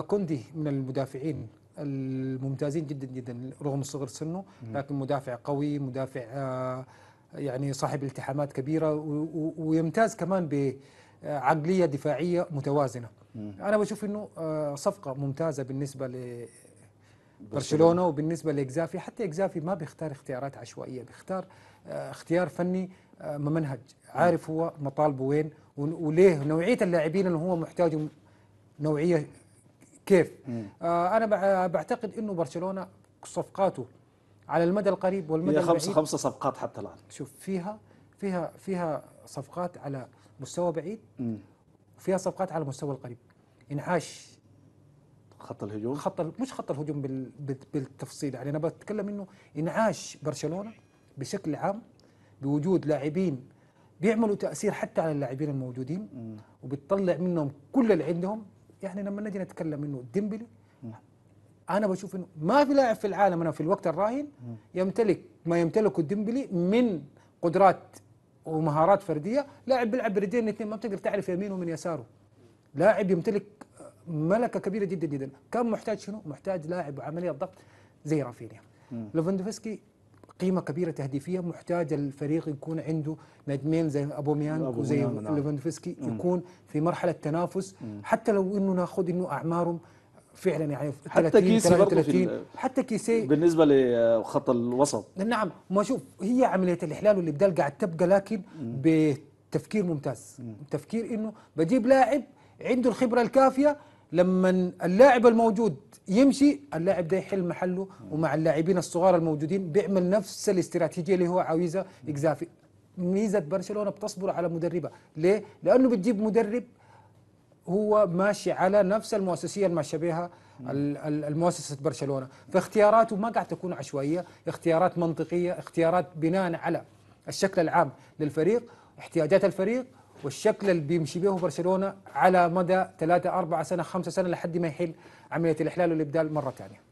كوندي من المدافعين الممتازين جدا جدا رغم صغر سنه لكن مدافع قوي مدافع آه، يعني صاحب التحامات كبيره ويمتاز كمان بعقليه دفاعيه متوازنه انا بشوف انه آه، صفقه ممتازه بالنسبه ل برشلونه وبالنسبه لاكزافي حتى اكزافي ما بيختار اختيارات عشوائيه بيختار آه، اختيار فني ممنهج عارف هو مطالبه وين وليه نوعيه اللاعبين اللي هو محتاجهم نوعيه كيف؟ آه انا بعتقد انه برشلونه صفقاته على المدى القريب والمدى البعيد خمسه خمسه صفقات حتى الان شوف فيها فيها فيها صفقات على مستوى بعيد وفيها صفقات على المستوى القريب انعاش خط الهجوم خط مش خط الهجوم بال... بالتفصيل يعني انا بتكلم انه انعاش برشلونه بشكل عام بوجود لاعبين بيعملوا تاثير حتى على اللاعبين الموجودين وبتطلع منهم كل اللي عندهم احنا يعني لما نجي نتكلم انه ديمبلي انا بشوف انه ما في لاعب في العالم انا في الوقت الراهن يمتلك ما يمتلكه ديمبلي من قدرات ومهارات فرديه لاعب بيلعب برجلين الاثنين ما بتقدر تعرف يمينه من يساره لاعب يمتلك ملكه كبيره جدا جدا كان محتاج شنو محتاج لاعب وعمليه ضغط زي رافينيا ليفاندوفسكي قيمه كبيره تهديفيه محتاج الفريق يكون عنده نجمين زي ابوميان وزي نعم. ليفاندوفسكي يكون في مرحله تنافس حتى لو انه ناخذ انه اعمارهم فعلا يعني حتى 30 حتى كيسي بالنسبه لخط الوسط نعم ما شوف هي عمليه الاحلال والابدال قاعد تبقى لكن بتفكير ممتاز تفكير انه بجيب لاعب عنده الخبره الكافيه لما اللاعب الموجود يمشي اللاعب ده يحل محله ومع اللاعبين الصغار الموجودين بيعمل نفس الاستراتيجيه اللي هو عاوزها اكزافي ميزه برشلونه بتصبر على مدربها ليه لانه بتجيب مدرب هو ماشي على نفس المؤسسيه الماشيه بها المؤسسة برشلونة فاختياراته ما قاعد تكون عشوائية اختيارات منطقية اختيارات بناء على الشكل العام للفريق احتياجات الفريق والشكل اللي بيمشي به برشلونه على مدى 3 4 سنه 5 سنه لحد ما يحل عمليه الاحلال والابدال مره ثانيه